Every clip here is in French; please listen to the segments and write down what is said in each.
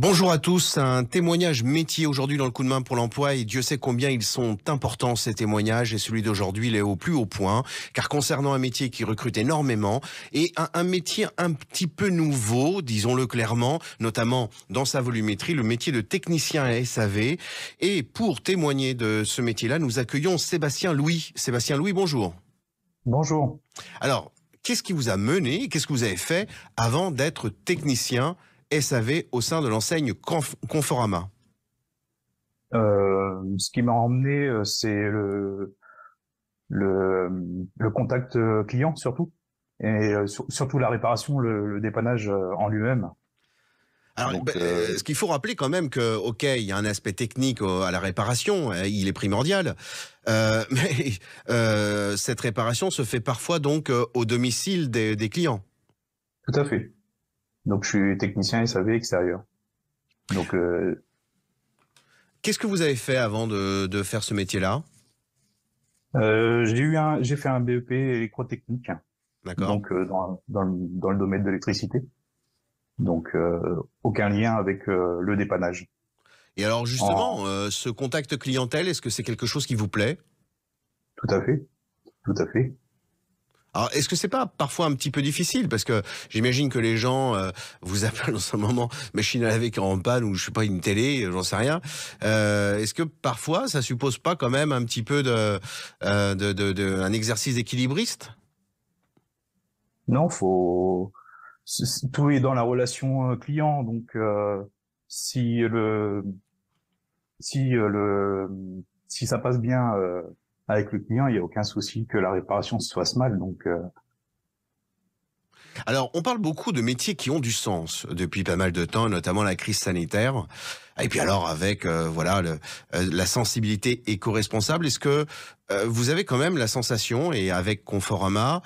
Bonjour à tous. Un témoignage métier aujourd'hui dans le coup de main pour l'emploi et Dieu sait combien ils sont importants ces témoignages et celui d'aujourd'hui il au plus haut point car concernant un métier qui recrute énormément et un, métier un petit peu nouveau, disons-le clairement, notamment dans sa volumétrie, le métier de technicien SAV. Et pour témoigner de ce métier-là, nous accueillons Sébastien Louis. Sébastien Louis, bonjour. Bonjour. Alors, qu'est-ce qui vous a mené, qu'est-ce que vous avez fait avant d'être technicien SAV au sein de l'enseigne Conforama euh, Ce qui m'a emmené, euh, c'est le, contact euh, client surtout, et surtout la réparation, le, dépannage en lui-même. Alors, ben, ce qu'il faut rappeler quand même que, ok, il y a un aspect technique à la réparation, hein, il est primordial, mais cette réparation se fait parfois donc au domicile des, des clients. Tout à fait. Donc je suis technicien SAV extérieur. Donc euh, qu'est-ce que vous avez fait avant de, faire ce métier-là euh, J'ai fait un BEP électrotechnique. D'accord. Donc euh, dans, le, domaine de l'électricité. Donc aucun lien avec le dépannage. Et alors justement, ce contact clientèle, est-ce que c'est quelque chose qui vous plaît Tout à fait, tout à fait. Alors, est-ce que c'est pas parfois un petit peu difficile Parce que j'imagine que les gens euh, vous appellent en ce moment machine à laver qui en panne ou je sais pas une télé, euh, j'en sais rien. Euh, est-ce que parfois ça suppose pas quand même un petit peu de, un exercice équilibriste Non, faut tout est dans la relation client. Donc si le si le si ça passe bien avec le client, il n'y a aucun souci que la réparation se fasse mal. Donc, euh, alors, on parle beaucoup de métiers qui ont du sens depuis pas mal de temps, notamment la crise sanitaire. Et puis alors avec euh, voilà euh, la sensibilité éco-responsable, est-ce que euh, vous avez quand même la sensation et avec Conforama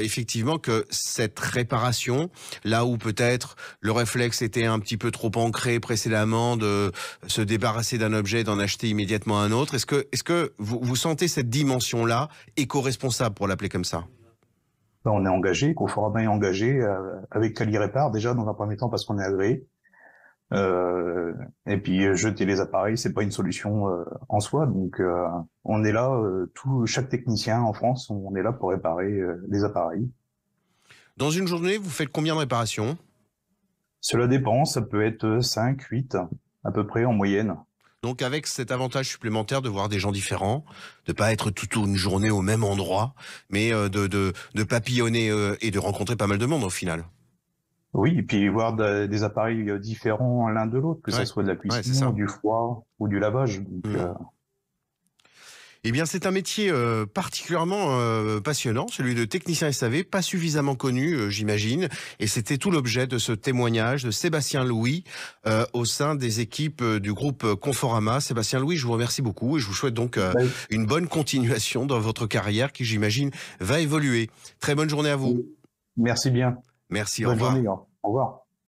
effectivement que cette réparation, là où peut-être le réflexe était un petit peu trop ancré précédemment de se débarrasser d'un objet, d'en acheter immédiatement un autre, est-ce que vous, vous sentez cette dimension là éco-responsable pour l'appeler comme ça? Ben, on est engagé, fera bien engagé euh, avec Cali Répare déjà dans un premier temps parce qu'on est agréé. Euh, et puis euh, jeter les appareils, c'est pas une solution en soi. Donc on est là, tout chaque technicien en France, on est là pour réparer les appareils. Dans une journée, vous faites combien de réparations Cela dépend, ça peut être 5, 8 à peu près en moyenne. Donc avec cet avantage supplémentaire de voir des gens différents, de pas être toute une journée au même endroit, mais euh, de, papillonner euh, et de rencontrer pas mal de monde au final. Oui, et puis voir des appareils euh, différents l'un de l'autre, que ce soit de la puissance, du froid ou du lavage. Mm. Eh bien, c'est un métier euh, particulièrement euh, passionnant, celui de technicien SAV, pas suffisamment connu, euh, j'imagine. Et c'était tout l'objet de ce témoignage de Sébastien Louis au sein des équipes du groupe Conforama. Sébastien Louis, je vous remercie beaucoup et je vous souhaite donc bah une bonne continuation dans votre carrière qui, j'imagine, va évoluer. Très bonne journée à vous. Merci bien. Merci, au revoir. Journée, au revoir.